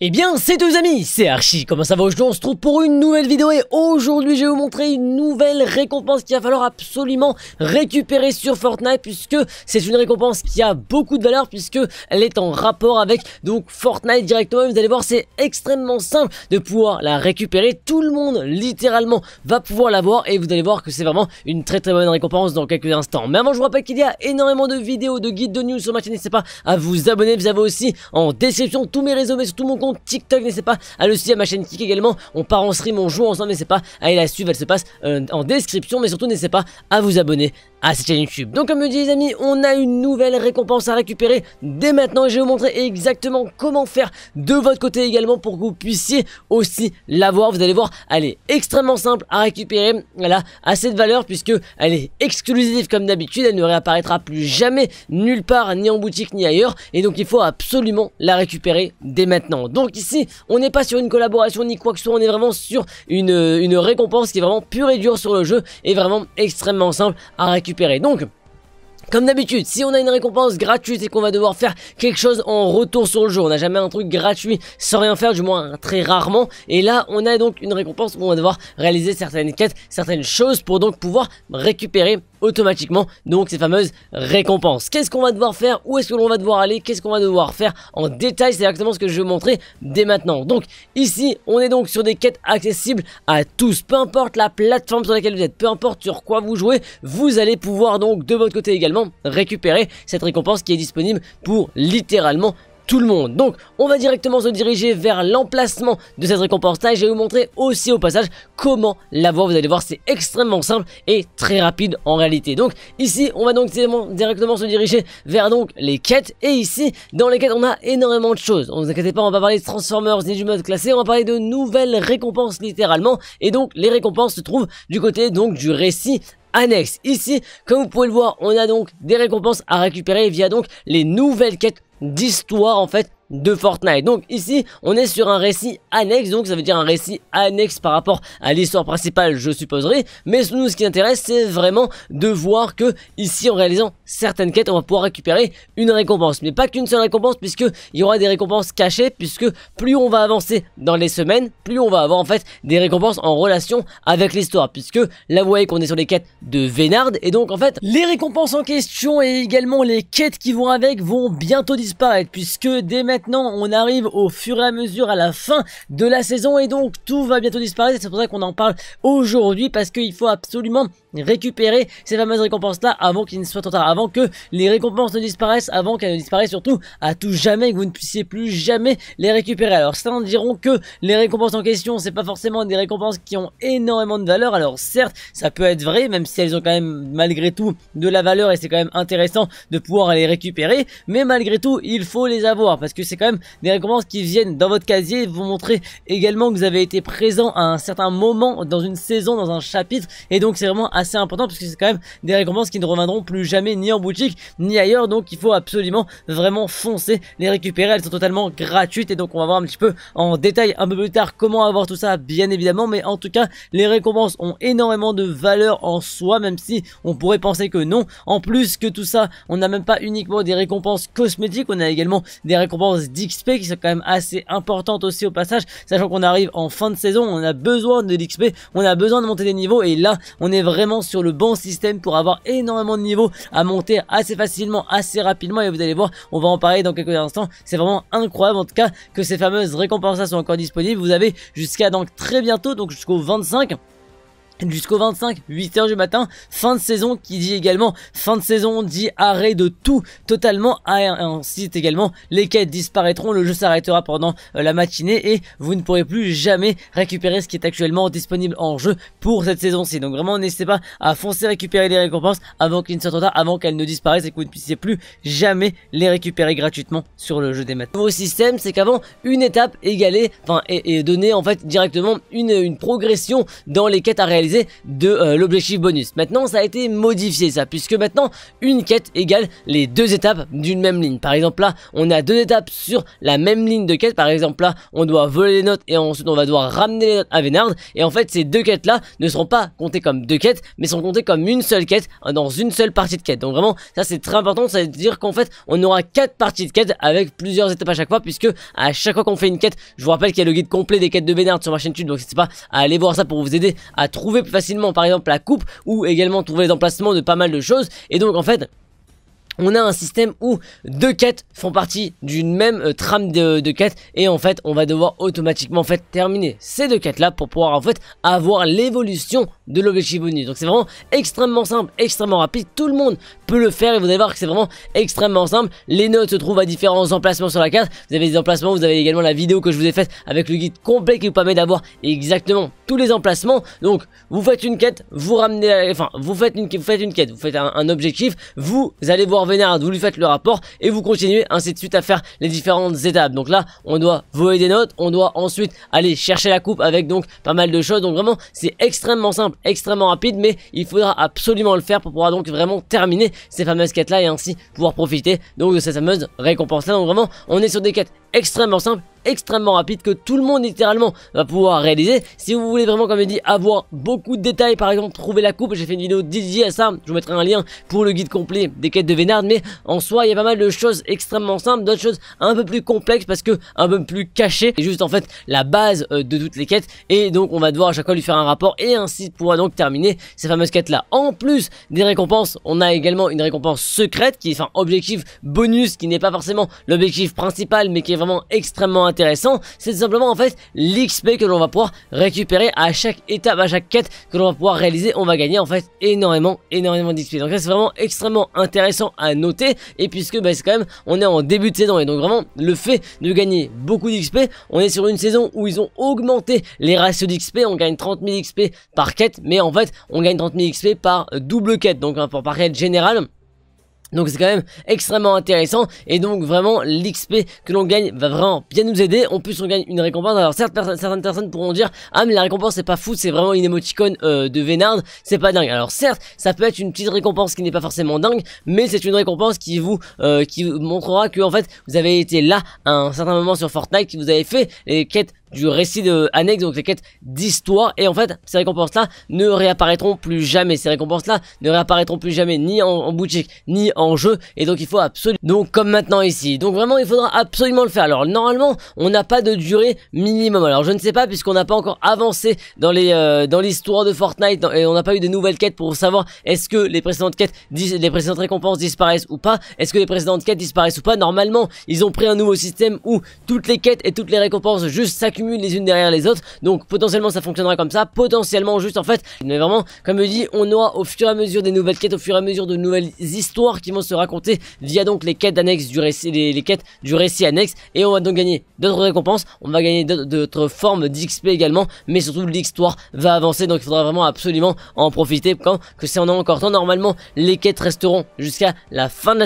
Et eh bien, c'est deux amis, c'est Archi comment ça va Aujourd'hui, on se trouve pour une nouvelle vidéo et aujourd'hui, je vais vous montrer une nouvelle récompense qu'il va falloir absolument récupérer sur Fortnite puisque c'est une récompense qui a beaucoup de valeur puisque elle est en rapport avec donc Fortnite directement. Vous allez voir, c'est extrêmement simple de pouvoir la récupérer. Tout le monde, littéralement, va pouvoir l'avoir et vous allez voir que c'est vraiment une très très bonne récompense dans quelques instants. Mais avant, je vous rappelle qu'il y a énormément de vidéos, de guides, de news sur ma chaîne. N'hésitez pas à vous abonner. Vous avez aussi en description tous mes réseaux mais tout mon compte TikTok, n'hésitez pas à le suivre, à ma chaîne TikTok également. On part en stream, on joue ensemble, n'hésitez pas à la suivre, elle se passe euh, en description. Mais surtout, n'hésitez pas à vous abonner à cette chaîne YouTube. Donc comme je dis les amis, on a une nouvelle récompense à récupérer dès maintenant et je vais vous montrer exactement comment faire de votre côté également pour que vous puissiez aussi l'avoir. Vous allez voir, elle est extrêmement simple à récupérer, elle a assez de valeur puisque elle est exclusive comme d'habitude, elle ne réapparaîtra plus jamais nulle part, ni en boutique ni ailleurs et donc il faut absolument la récupérer dès maintenant. Donc ici, on n'est pas sur une collaboration ni quoi que ce soit, on est vraiment sur euh, une, récompense qui est vraiment pure et dure sur le jeu et vraiment extrêmement simple à récupérer. Donc... Comme d'habitude, si on a une récompense gratuite et qu'on va devoir faire quelque chose en retour sur le jeu, on n'a jamais un truc gratuit sans rien faire, du moins très rarement. Et là, on a donc une récompense où on va devoir réaliser certaines quêtes, certaines choses pour donc pouvoir récupérer automatiquement donc ces fameuses récompenses. Qu'est-ce qu'on va devoir faire Où est-ce que l'on va devoir aller Qu'est-ce qu'on va devoir faire en détail C'est exactement ce que je vais vous montrer dès maintenant. Donc ici, on est donc sur des quêtes accessibles à tous, peu importe la plateforme sur laquelle vous êtes, peu importe sur quoi vous jouez, vous allez pouvoir donc de votre côté également récupérer cette récompense qui est disponible pour littéralement tout le monde. Donc on va directement se diriger vers l'emplacement de cette récompense là et je vais vous montrer aussi au passage comment voir. Vous allez voir c'est extrêmement simple et très rapide en réalité. Donc ici on va donc directement se diriger vers donc les quêtes et ici dans les quêtes on a énormément de choses. On ne vous inquiétez pas on va parler de Transformers ni du mode classé, on va parler de nouvelles récompenses littéralement et donc les récompenses se trouvent du côté donc du récit annexe. Ici, comme vous pouvez le voir, on a donc des récompenses à récupérer via donc les nouvelles quêtes d'histoire en fait de Fortnite. Donc ici, on est sur un récit annexe, donc ça veut dire un récit annexe par rapport à l'histoire principale, je supposerai. Mais nous, ce qui intéresse, c'est vraiment de voir que ici, en réalisant certaines quêtes, on va pouvoir récupérer une récompense. Mais pas qu'une seule récompense, puisque il y aura des récompenses cachées, puisque plus on va avancer dans les semaines, plus on va avoir en fait des récompenses en relation avec l'histoire, puisque là, vous voyez qu'on est sur les quêtes de Vénard, et donc en fait, les récompenses en question et également les quêtes qui vont avec vont bientôt disparaître, puisque des maintenant, on arrive au fur et à mesure à la fin de la saison et donc tout va bientôt disparaître. C'est pour ça qu'on en parle aujourd'hui parce qu'il faut absolument récupérer ces fameuses récompenses là avant qu'il ne soit trop tard, avant que les récompenses ne disparaissent, avant qu'elles ne disparaissent surtout à tout jamais, que vous ne puissiez plus jamais les récupérer. Alors certains diront que les récompenses en question, c'est pas forcément des récompenses qui ont énormément de valeur. Alors certes, ça peut être vrai, même si elles ont quand même malgré tout de la valeur et c'est quand même intéressant de pouvoir les récupérer, mais malgré tout, il faut les avoir parce que c'est quand même des récompenses qui viennent dans votre casier, vous montrer également que vous avez été présent à un certain moment dans une saison, dans un chapitre, et donc c'est vraiment assez important parce que c'est quand même des récompenses qui ne reviendront plus jamais ni en boutique ni ailleurs, donc il faut absolument vraiment foncer les récupérer, elles sont totalement gratuites et donc on va voir un petit peu en détail un peu plus tard comment avoir tout ça bien évidemment, mais en tout cas les récompenses ont énormément de valeur en soi, même si on pourrait penser que non, en plus que tout ça, on n'a même pas uniquement des récompenses cosmétiques, on a également des récompenses d'XP qui sont quand même assez importantes aussi au passage, sachant qu'on arrive en fin de saison, on a besoin de l'XP, on a besoin de monter des niveaux et là on est vraiment sur le bon système pour avoir énormément de niveaux à monter assez facilement, assez rapidement et vous allez voir, on va en parler dans quelques instants, c'est vraiment incroyable en tout cas que ces fameuses récompenses sont encore disponibles, vous avez jusqu'à donc très bientôt, donc jusqu'au 25 jusqu'au 25, 8h du matin, fin de saison qui dit également fin de saison, dit arrêt de tout totalement, ainsi ah, également les quêtes disparaîtront, le jeu s'arrêtera pendant euh, la matinée et vous ne pourrez plus jamais récupérer ce qui est actuellement disponible en jeu pour cette saison-ci. Donc vraiment n'hésitez pas à foncer récupérer les récompenses avant qu'il ne soit avant qu'elles ne disparaissent et que vous ne puissiez plus jamais les récupérer gratuitement sur le jeu des maths. nouveau système c'est qu'avant une étape égalée, enfin et, donnée en fait directement une, une progression dans les quêtes à réaliser de euh, l'objectif bonus. Maintenant, ça a été modifié ça, puisque maintenant, une quête égale les deux étapes d'une même ligne. Par exemple là, on a deux étapes sur la même ligne de quête. Par exemple là, on doit voler les notes et ensuite on va devoir ramener les notes à Vénard. Et en fait, ces deux quêtes là ne seront pas comptées comme deux quêtes, mais sont comptées comme une seule quête dans une seule partie de quête. Donc vraiment, ça c'est très important, ça veut dire qu'en fait, on aura quatre parties de quête avec plusieurs étapes à chaque fois, puisque à chaque fois qu'on fait une quête, je vous rappelle qu'il y a le guide complet des quêtes de Vénard sur ma chaîne YouTube, donc c'est pas à aller voir ça pour vous aider à trouver facilement par exemple la coupe ou également trouver les emplacements de pas mal de choses et donc en fait on a un système où deux quêtes font partie d'une même euh, trame de, quêtes et en fait on va devoir automatiquement fait terminer ces deux quêtes là pour pouvoir en fait avoir l'évolution de l'objectif bonus donc c'est vraiment extrêmement simple extrêmement rapide tout le monde peut le faire et vous allez voir que c'est vraiment extrêmement simple les notes se trouvent à différents emplacements sur la carte vous avez des emplacements vous avez également la vidéo que je vous ai faite avec le guide complet qui vous permet d'avoir exactement tous les emplacements donc vous faites une quête vous ramenez enfin vous faites une vous faites une quête vous faites un objectif vous allez voir vous lui faites le rapport et vous continuez ainsi de suite à faire les différentes étapes. Donc là, on doit voler des notes, on doit ensuite aller chercher la coupe avec donc pas mal de choses. Donc vraiment, c'est extrêmement simple, extrêmement rapide, mais il faudra absolument le faire pour pouvoir donc vraiment terminer ces fameuses quêtes là et ainsi pouvoir profiter donc de ces fameuses récompenses là. Donc vraiment, on est sur des quêtes extrêmement simples extrêmement rapide que tout le monde littéralement va pouvoir réaliser. Si vous voulez vraiment, comme je dit avoir beaucoup de détails, par exemple trouver la coupe, j'ai fait une vidéo dédiée à ça, je vous mettrai un lien pour le guide complet des quêtes de Vénard, mais en soi il y a pas mal de choses extrêmement simples, d'autres choses un peu plus complexes parce que un peu plus cachées, et juste en fait la base euh, de toutes les quêtes, et donc on va devoir à chaque fois lui faire un rapport et ainsi pourra donc terminer ces fameuses quêtes là. En plus des récompenses, on a également une récompense secrète qui est enfin objectif bonus qui n'est pas forcément l'objectif principal mais qui est vraiment extrêmement intéressant, c'est simplement en fait l'XP que l'on va pouvoir récupérer à chaque étape, à chaque quête que l'on va pouvoir réaliser, on va gagner en fait énormément, énormément d'XP. Donc ça c'est vraiment extrêmement intéressant à noter, et puisque bah, c'est quand même, on est en début de saison, et donc vraiment le fait de gagner beaucoup d'XP, on est sur une saison où ils ont augmenté les ratios d'XP, on gagne 30 000 XP par quête, mais en fait on gagne 30 000 XP par double quête, donc hein, pour par quête générale. Donc c'est quand même extrêmement intéressant et donc vraiment l'XP que l'on gagne va vraiment bien nous aider. En plus on gagne une récompense. Alors certes certaines personnes pourront dire ah mais la récompense c'est pas fou, c'est vraiment une émoticône euh, de Vénard, c'est pas dingue. Alors certes ça peut être une petite récompense qui n'est pas forcément dingue, mais c'est une récompense qui vous euh, qui montrera que en fait vous avez été là à un certain moment sur Fortnite, que vous avez fait les quêtes du récit de annexe, donc les quêtes d'histoire. Et en fait, ces récompenses-là ne réapparaîtront plus jamais. Ces récompenses-là ne réapparaîtront plus jamais, ni en, boutique, ni en jeu. Et donc, il faut absolument... Donc, comme maintenant ici. Donc, vraiment, il faudra absolument le faire. Alors, normalement, on n'a pas de durée minimum. Alors, je ne sais pas, puisqu'on n'a pas encore avancé dans les euh, dans l'histoire de Fortnite, et on n'a pas eu de nouvelles quêtes pour savoir est-ce que les précédentes quêtes, les précédentes récompenses disparaissent ou pas. Est-ce que les précédentes quêtes disparaissent ou pas Normalement, ils ont pris un nouveau système où toutes les quêtes et toutes les récompenses juste s'accumulent les unes derrière les autres. Donc potentiellement ça fonctionnera comme ça, potentiellement juste en fait. Mais vraiment, comme je dis, on aura au fur et à mesure des nouvelles quêtes, au fur et à mesure de nouvelles histoires qui vont se raconter via donc les quêtes annexes du récit, les, quêtes du récit annexe. Et on va donc gagner d'autres récompenses, on va gagner d'autres formes d'XP également, mais surtout l'histoire va avancer. Donc il faudra vraiment absolument en profiter quand que si on a encore temps. Normalement, les quêtes resteront jusqu'à la fin de la